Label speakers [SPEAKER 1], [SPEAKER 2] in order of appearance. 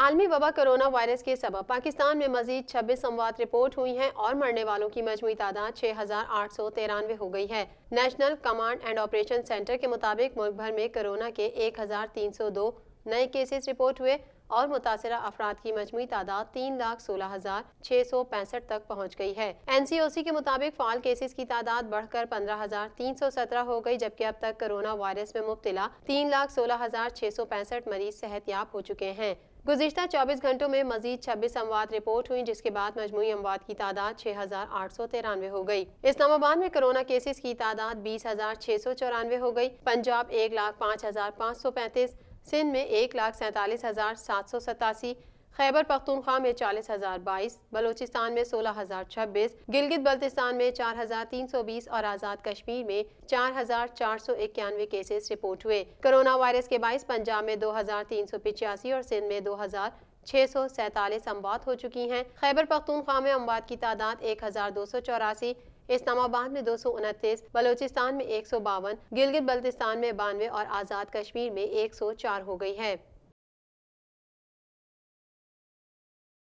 [SPEAKER 1] आलमी वबा corona virus के सबब पाकिस्तान में मजीद छब्बीस अमवात रिपोर्ट हुई हैं और मरने वालों की मजमू तादाद छः हज़ार आठ सौ तिरानवे हो गई है National Command and Operation Centre के मुताबिक मुल्क भर में कोरोना के एक हज़ार तीन सौ दो नए केसेस रिपोर्ट हुए और मुतासर अफराद की मजमू तादाद तीन लाख सोलह हजार छह सौ पैंसठ तक पहुँच गई है एन सी ओ सी के मुताबिक फाल केसेस की तादाद बढ़कर पंद्रह हजार तीन सौ सत्रह हो गई जबकि अब तक कोरोना वायरस में मुबतला तीन लाख सोलह हजार छह सौ पैंसठ मरीज सेहत याब हो चुके हैं गुजशत चौबीस घंटों में मजीद छब्बीस अमवात रिपोर्ट हुई जिसके बाद मजमू अमवात की तादाद छह हज़ार आठ सौ तिरानवे हो गयी इस्लामाबाद में कोरोना केसेस की तादाद बीस हज़ार छह सौ चौरानवे हो गयी पंजाब एक लाख पाँच हज़ार पाँच सौ पैंतीस सिंध में एक लाख सैंतालीस हज़ार सात सौ सतासी खैबर पख्तूनख्वा में चालीस हज़ार बाईस बलोचिस्तान में सोलह हज़ार छब्बीस गिलगित बल्तिस्तान में चार हज़ार तीन सौ बीस और आज़ाद कश्मीर में चार हज़ार चार सौ इक्यानवे केसेस रिपोर्ट हुए कोरोना वायरस के बाईस पंजाब में दो हज़ार तीन सौ पिचासी और सिंध में दो हज़ार छः सौ सैंतालीस अमवात हो चुकी हैं खैबर पख्तूनख्वा में अमवात की तादाद एक हज़ार दो सौ चौरासी इस्लामाबाद में दो सौ उनतीस बलोचिस्तान में एक सौ बावन गिलगित बल्तिस्तान में बानवे और आज़ाद कश्मीर में एक सौ चार हो गई है